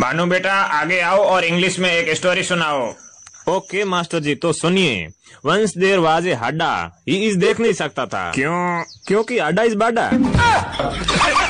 मानू बेटा आगे आओ और इंग्लिश में एक स्टोरी सुनाओ ओके मास्टर जी तो सुनिए वंश देर वाज ए हड्डा ही इस देख नहीं सकता था क्यों क्योंकि हड्डा इज बाडा